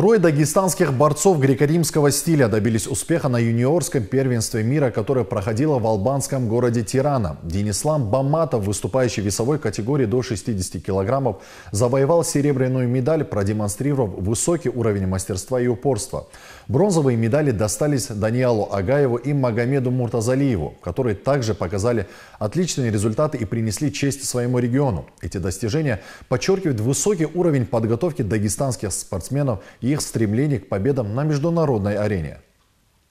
Трое дагестанских борцов греко-римского стиля добились успеха на юниорском первенстве мира, которое проходило в албанском городе Тирана. Денислам Баматов, выступающий в весовой категории до 60 килограммов, завоевал серебряную медаль, продемонстрировав высокий уровень мастерства и упорства. Бронзовые медали достались Даниалу Агаеву и Магомеду Муртазалиеву, которые также показали отличные результаты и принесли честь своему региону. Эти достижения подчеркивают высокий уровень подготовки дагестанских спортсменов и их стремлении к победам на международной арене.